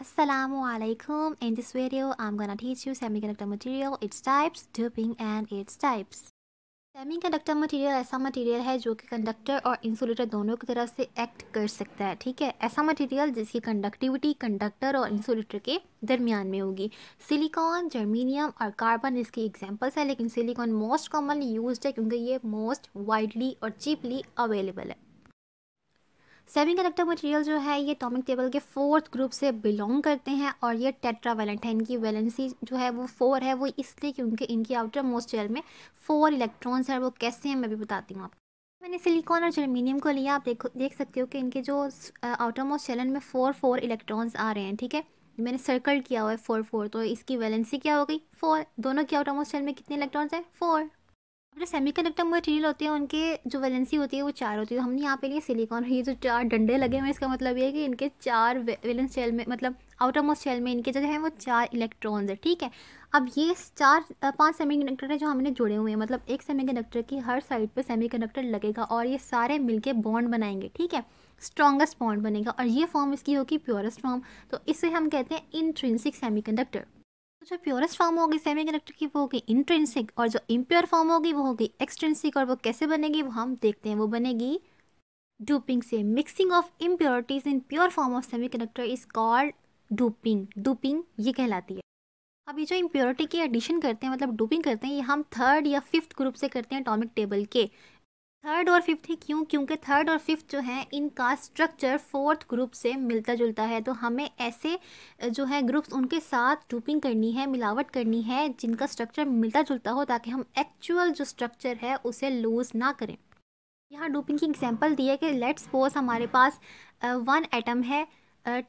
alaikum. In this video, I'm gonna teach you semiconductor material, its types, doping and its types. Semiconductor material ऐसा material है जो कि conductor और insulator दोनों की तरफ से एक्ट कर सकता है ठीक है ऐसा मटेरियल जिसकी कंडक्टिविटी कंडक्टर और इंसुलेटर के दरमियान में होगी सिलिकॉन जर्मीनियम और कार्बन इसके एग्जांपल्स हैं लेकिन सिलिकॉन मोस्ट कॉमनली यूज्ड है क्योंकि ये मोस्ट वाइडली और चीपली अवेलेबल है सेमी कंडक्टर मटेरियल जो है ये टॉमिक टेबल के फोर्थ ग्रुप से बिलोंग करते हैं और ये टेट्रा वैलेंट है इनकी वैलेंसी जो है वो फोर है वो इसलिए क्योंकि इनकी आउटर मोस्ट शेयर में फोर इलेक्ट्रॉन्स हैं वो कैसे हैं मैं भी बताती हूँ आपको मैंने सिलिकॉन और जर्मीनियम को लिया आप देखो देख सकते हो कि इनके जो आउटर मोस्ट शेलन में फ़ोर फोर इलेक्ट्रॉन्स आ रहे हैं ठीक है मैंने सर्कल किया हुआ है फोर फोर तो इसकी वैलेंसी क्या हो गई फोर दोनों की आउटर मोस्ट शेल में कितने इलेक्ट्रॉन्स हैं फोर जो सेमी कंडक्टर मटेरियल होते हैं उनके जो वैलेंसी होती है वो चार होती है हमने यहाँ पे लिए सिलिकॉन और ये जो चार डंडे लगे हुए हैं इसका मतलब ये है कि इनके चार वैलेंस शेल में मतलब आउटर मोस्ट शेल में इनके जगह हैं वो चार इलेक्ट्रॉन्स है ठीक है अब ये चार पांच सेमी कंडक्टर है जो हमने जुड़े हुए हैं मतलब एक सेमी कंडक्टर की हर साइड पर सेमी कंडक्टर लगेगा और ये सारे के बॉन्ड बनाएंगे ठीक है स्ट्रॉन्गेस्ट बॉन्ड बनेगा और ये फॉर्म इसकी होगी प्योरेस्ट फॉर्म तो इसे हम कहते हैं इंट्रेंसिक सेमी कंडक्टर तो जो प्योरेस्ट फॉर्म होगी सेमी कंडक्टर की वो होगी इंट्रेंसिक और जो इम्प्योर फॉर्म होगी वो होगी एक्सट्रेंसिक और वो कैसे बनेगी वो हम देखते हैं वो बनेगी डूपिंग से mixing of impurities in pure form of semiconductor is called doping doping ये कहलाती है अब ये जो इम्प्योरिटी की एडिशन करते हैं मतलब डूपिंग करते हैं ये हम थर्ड या फिफ्थ ग्रुप से करते हैं अटोमिक टेबल के थर्ड और फिफ्थ ही क्यों क्योंकि थर्ड और फिफ्थ जो है इनका स्ट्रक्चर फोर्थ ग्रुप से मिलता जुलता है तो हमें ऐसे जो है ग्रुप्स उनके साथ डूपिंग करनी है मिलावट करनी है जिनका स्ट्रक्चर मिलता जुलता हो ताकि हम एक्चुअल जो स्ट्रक्चर है उसे लूज़ ना करें यहाँ डूपिंग की एग्जांपल दी है कि लेट्स सपोज हमारे पास वन एटम है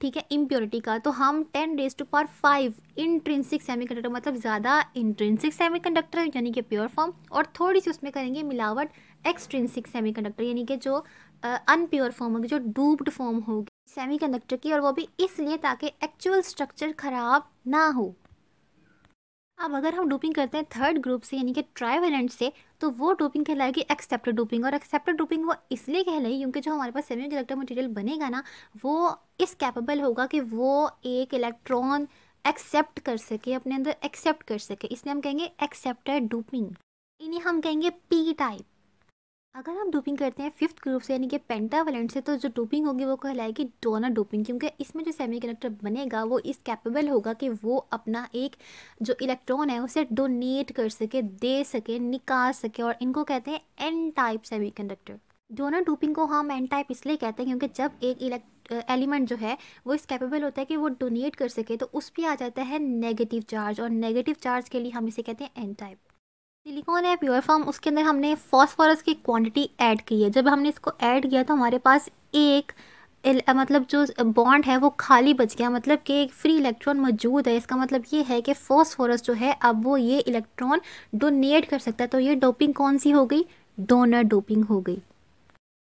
ठीक है इम्प्योरिटी का तो हम ten raise to power five intrinsic conductor मतलब ज़्यादा इंट्रेंसिक कंडक्टर यानी कि प्योर फॉर्म और थोड़ी सी उसमें करेंगे मिलावट एक्सट्रेंसिक कंडक्टर यानी कि जो अनप्योर फॉर्म होगी जो डूब्ड फॉर्म होगी कंडक्टर की और वो भी इसलिए ताकि एक्चुअल स्ट्रक्चर ख़राब ना हो अब अगर हम डोपिंग करते हैं थर्ड ग्रुप से यानी कि ट्राइवेलेंट से तो वो डोपिंग कहलाएगी एक्सेप्टेड डोपिंग और एक्सेप्टेड डोपिंग वो इसलिए कहलाएगी क्योंकि जो हमारे पास सेमी कंडक्टर मटेरियल बनेगा ना वो इस कैपेबल होगा कि वो एक इलेक्ट्रॉन एक्सेप्ट कर सके अपने अंदर एक्सेप्ट कर सके इसलिए हम कहेंगे एक्सेप्टेड डोपिंग इन्हें हम कहेंगे पी टाइप अगर हम डोपिंग करते हैं फिफ्थ ग्रुप से यानी कि पेंटावलेंट से तो जो डोपिंग होगी वो कहलाएगी डोना डोपिंग क्योंकि इसमें जो सेमीकंडक्टर बनेगा वो इस कैपेबल होगा कि वो अपना एक जो इलेक्ट्रॉन है उसे डोनेट कर सके दे सके निकाल सके और इनको कहते हैं N type semiconductor donor doping को हम एन टाइप इसलिए कहते हैं क्योंकि जब एक इलेक्ट एलिमेंट जो है वो इस कैपेबल होता है कि वो डोनेट कर सके तो उस पर आ जाता है नेगेटिव चार्ज और नेगेटिव चार्ज के लिए हम इसे कहते हैं एन टाइप सिलिकॉन है प्योर फॉर्म उसके अंदर हमने फॉस्फोरस की क्वांटिटी ऐड की है जब हमने इसको ऐड किया तो हमारे पास एक मतलब जो बॉन्ड है वो खाली बच गया मतलब कि एक फ्री इलेक्ट्रॉन मौजूद है इसका मतलब ये है कि फॉस्फोरस जो है अब वो ये इलेक्ट्रॉन डोनेट कर सकता है तो ये डोपिंग कौन सी हो गई डोनर डोपिंग हो गई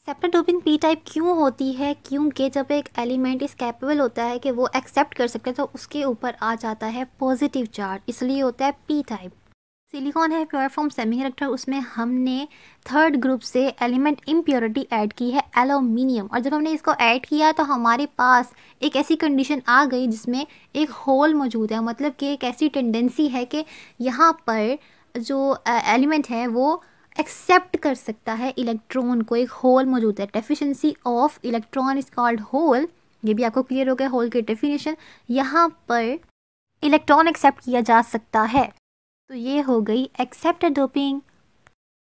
सेपरेट डोपिंग पी टाइप क्यों होती है क्योंकि जब एक एलिमेंट इस कैपेबल होता है कि वो एक्सेप्ट कर सकते हैं तो उसके ऊपर आ जाता है पॉजिटिव चार्ज इसलिए होता है पी टाइप सिलिकॉन है प्योर फॉर्म सेमी कंडक्टर उसमें हमने थर्ड ग्रुप से एलिमेंट इम्प्योरिटी ऐड की है एलोमिनियम और जब हमने इसको ऐड किया तो हमारे पास एक ऐसी कंडीशन आ गई जिसमें एक होल मौजूद है मतलब कि एक ऐसी टेंडेंसी है कि यहाँ पर जो एलिमेंट है वो एक्सेप्ट कर सकता है इलेक्ट्रॉन को एक होल मौजूद है deficiency of electron is called hole ये भी आपको क्लियर हो गया होल की डेफिनेशन यहाँ पर इलेक्ट्रॉन एक्सेप्ट किया जा सकता है तो ये हो गई एक्सेप्ट डोपिंग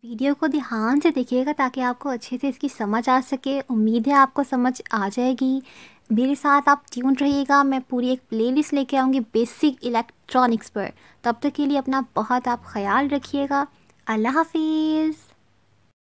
वीडियो को ध्यान से देखिएगा ताकि आपको अच्छे से इसकी समझ आ सके उम्मीद है आपको समझ आ जाएगी मेरे साथ आप ट्यून रहिएगा मैं पूरी एक प्लेलिस्ट लेके आऊँगी बेसिक इलेक्ट्रॉनिक्स पर तब तक के लिए अपना बहुत आप ख्याल रखिएगा अल्लाह हाफिज़